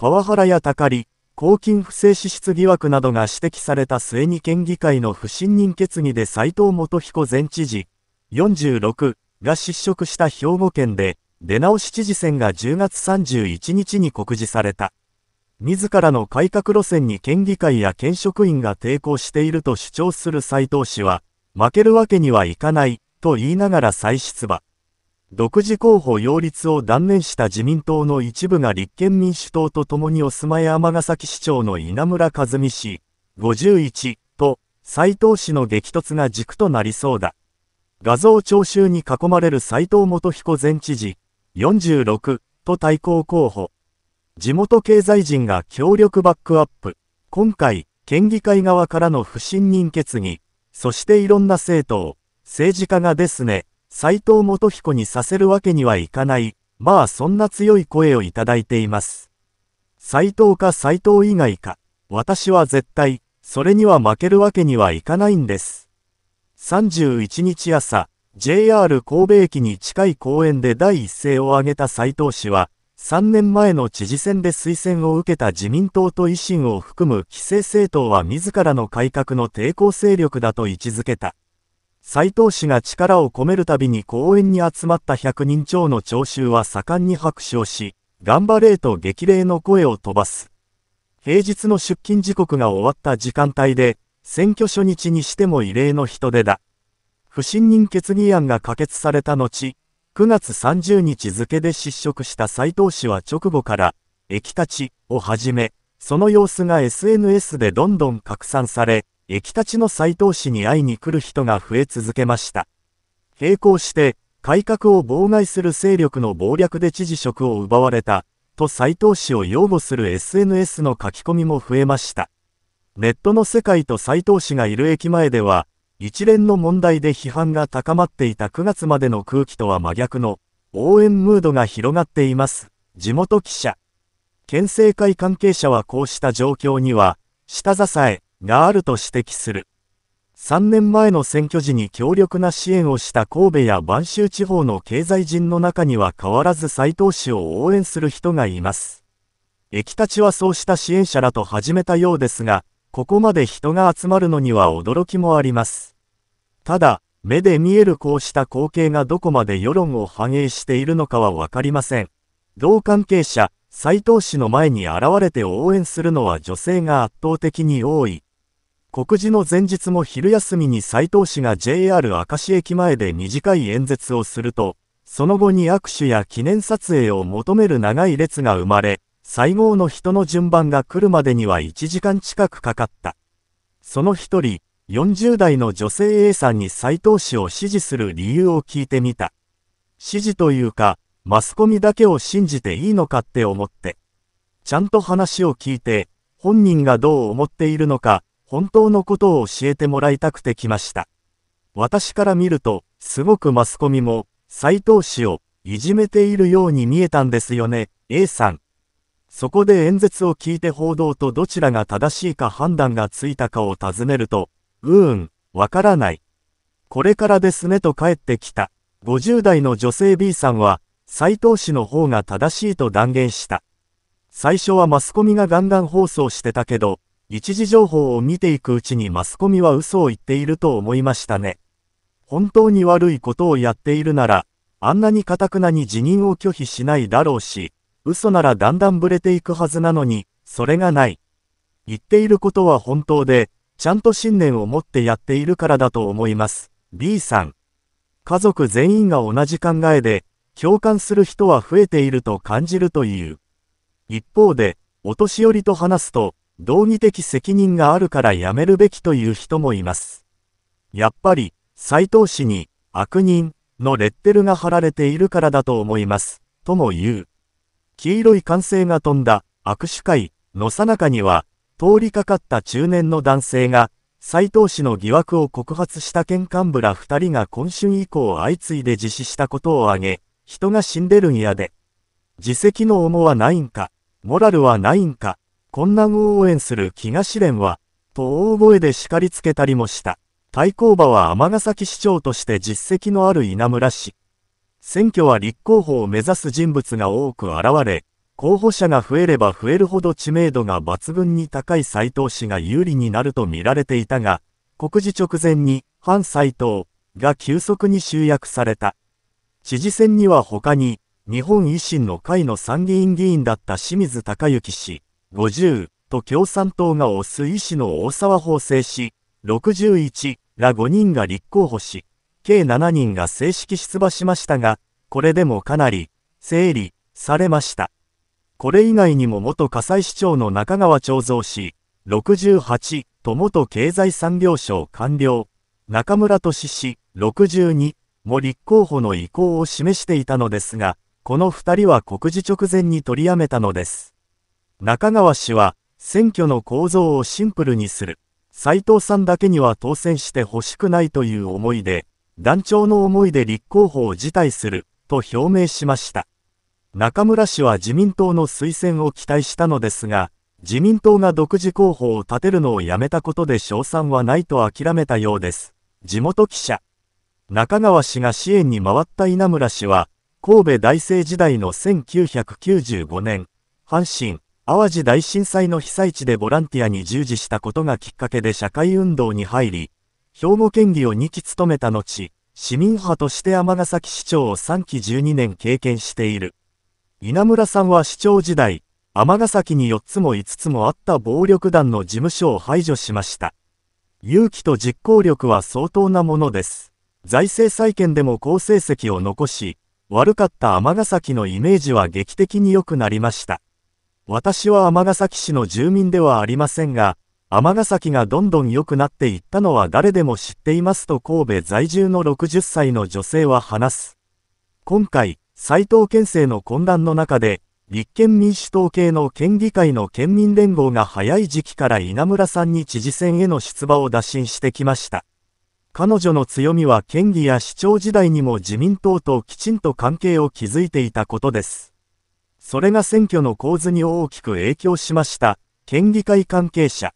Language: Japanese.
パワハラやたかり、公金不正支出疑惑などが指摘された末に県議会の不信任決議で斉藤元彦前知事46が失職した兵庫県で出直し知事選が10月31日に告示された自らの改革路線に県議会や県職員が抵抗していると主張する斉藤氏は負けるわけにはいかないと言いながら再出馬独自候補擁立を断念した自民党の一部が立憲民主党と共にお住まい尼崎市長の稲村和美氏51と斎藤氏の激突が軸となりそうだ。画像聴衆に囲まれる斎藤元彦前知事46と対抗候補。地元経済人が協力バックアップ。今回、県議会側からの不信任決議、そしていろんな政党、政治家がですね、斎藤元彦にさせるわけにはいかない、まあそんな強い声をいただいています。斎藤か斎藤以外か、私は絶対、それには負けるわけにはいかないんです。31日朝、JR 神戸駅に近い公園で第一声を挙げた斎藤氏は、3年前の知事選で推薦を受けた自民党と維新を含む規制政党は自らの改革の抵抗勢力だと位置づけた。斎藤氏が力を込めるたびに公園に集まった100人超の聴衆は盛んに拍手をし、頑張れと激励の声を飛ばす。平日の出勤時刻が終わった時間帯で、選挙初日にしても異例の人出だ。不信任決議案が可決された後、9月30日付で失職した斎藤氏は直後から、駅立ちをはじめ、その様子が SNS でどんどん拡散され、駅立ちの斎藤氏に会いに来る人が増え続けました。並行して、改革を妨害する勢力の暴略で知事職を奪われた、と斎藤氏を擁護する SNS の書き込みも増えました。ネットの世界と斎藤氏がいる駅前では、一連の問題で批判が高まっていた9月までの空気とは真逆の、応援ムードが広がっています。地元記者。県政会関係者はこうした状況には、下支え、があると指摘する。3年前の選挙時に強力な支援をした神戸や播州地方の経済人の中には変わらず斎藤氏を応援する人がいます。駅たちはそうした支援者らと始めたようですが、ここまで人が集まるのには驚きもあります。ただ、目で見えるこうした光景がどこまで世論を反映しているのかはわかりません。同関係者、斎藤氏の前に現れて応援するのは女性が圧倒的に多い。告示の前日も昼休みに斉藤氏が JR 明石駅前で短い演説をすると、その後に握手や記念撮影を求める長い列が生まれ、最後の人の順番が来るまでには1時間近くかかった。その一人、40代の女性 A さんに斉藤氏を支持する理由を聞いてみた。支持というか、マスコミだけを信じていいのかって思って。ちゃんと話を聞いて、本人がどう思っているのか、本当のことを教えてもらいたくて来ました。私から見ると、すごくマスコミも、斎藤氏を、いじめているように見えたんですよね、A さん。そこで演説を聞いて報道とどちらが正しいか判断がついたかを尋ねると、うーん、わからない。これからですねと帰ってきた。50代の女性 B さんは、斎藤氏の方が正しいと断言した。最初はマスコミがガンガン放送してたけど、一時情報を見ていくうちにマスコミは嘘を言っていると思いましたね。本当に悪いことをやっているなら、あんなに堅くなに辞任を拒否しないだろうし、嘘ならだんだんぶれていくはずなのに、それがない。言っていることは本当で、ちゃんと信念を持ってやっているからだと思います。B さん。家族全員が同じ考えで、共感する人は増えていると感じるという。一方で、お年寄りと話すと、道義的責任があるからやめるべきという人もいます。やっぱり、斎藤氏に、悪人のレッテルが貼られているからだと思います、とも言う。黄色い歓声が飛んだ握手会のさなかには、通りかかった中年の男性が、斎藤氏の疑惑を告発した県幹部ら2人が今春以降相次いで実施したことを挙げ、人が死んでるんやで。自責の重はないんか、モラルはないんか、こんなご応援する気が試練は、と大声で叱りつけたりもした。対抗馬は尼崎市長として実績のある稲村氏。選挙は立候補を目指す人物が多く現れ、候補者が増えれば増えるほど知名度が抜群に高い斎藤氏が有利になると見られていたが、告示直前に、反斎藤が急速に集約された。知事選には他に、日本維新の会の参議院議員だった清水隆之氏、50と共産党が推す医師の大沢法制氏、61ら5人が立候補し、計7人が正式出馬しましたが、これでもかなり整理されました。これ以外にも元火西市長の中川長造氏、68と元経済産業省官僚、中村俊氏、62も立候補の意向を示していたのですが、この2人は告示直前に取りやめたのです。中川氏は、選挙の構造をシンプルにする。斉藤さんだけには当選してほしくないという思いで、団長の思いで立候補を辞退する、と表明しました。中村氏は自民党の推薦を期待したのですが、自民党が独自候補を立てるのをやめたことで賞賛はないと諦めたようです。地元記者。中川氏が支援に回った稲村氏は、神戸大生時代の1995年、阪神、淡路大震災の被災地でボランティアに従事したことがきっかけで社会運動に入り、兵庫県議を2期務めた後、市民派として尼崎市長を3期12年経験している。稲村さんは市長時代、尼崎に4つも5つもあった暴力団の事務所を排除しました。勇気と実行力は相当なものです。財政再建でも好成績を残し、悪かった尼崎のイメージは劇的に良くなりました。私は尼崎市の住民ではありませんが、尼崎がどんどん良くなっていったのは誰でも知っていますと神戸在住の60歳の女性は話す。今回、斉藤県政の混乱の中で、立憲民主党系の県議会の県民連合が早い時期から稲村さんに知事選への出馬を打診してきました。彼女の強みは県議や市長時代にも自民党ときちんと関係を築いていたことです。それが選挙の構図に大きく影響しました。県議会関係者